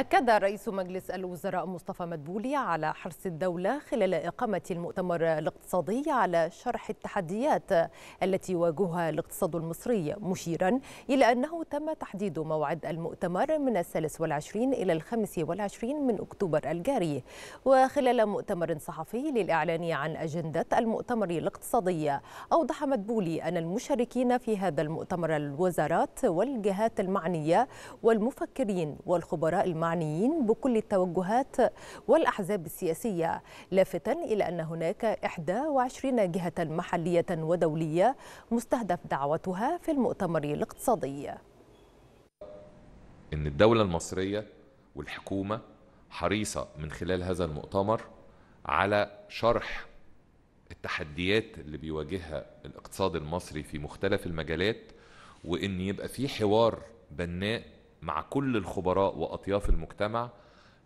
أكد رئيس مجلس الوزراء مصطفى مدبولي على حرص الدولة خلال إقامة المؤتمر الاقتصادي على شرح التحديات التي يواجهها الاقتصاد المصري مشيرا إلى أنه تم تحديد موعد المؤتمر من الثالث والعشرين إلى الخامس والعشرين من أكتوبر الجاري وخلال مؤتمر صحفي للإعلان عن أجندة المؤتمر الاقتصادي أوضح مدبولي أن المشاركين في هذا المؤتمر الوزارات والجهات المعنية والمفكرين والخبراء المعنية المعنيين بكل التوجهات والأحزاب السياسية لافتا إلى أن هناك 21 جهة محلية ودولية مستهدف دعوتها في المؤتمر الاقتصادي إن الدولة المصرية والحكومة حريصة من خلال هذا المؤتمر على شرح التحديات اللي بيواجهها الاقتصاد المصري في مختلف المجالات وان يبقى في حوار بناء مع كل الخبراء واطياف المجتمع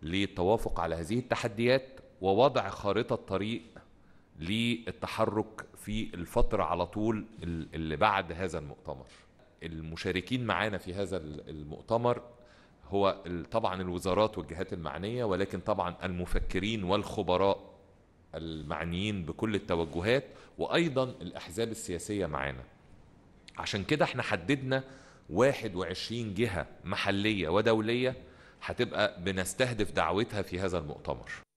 للتوافق على هذه التحديات ووضع خارطه طريق للتحرك في الفتره على طول اللي بعد هذا المؤتمر. المشاركين معانا في هذا المؤتمر هو طبعا الوزارات والجهات المعنيه ولكن طبعا المفكرين والخبراء المعنيين بكل التوجهات وايضا الاحزاب السياسيه معانا عشان كده احنا حددنا 21 جهة محلية ودولية هتبقى بنستهدف دعوتها في هذا المؤتمر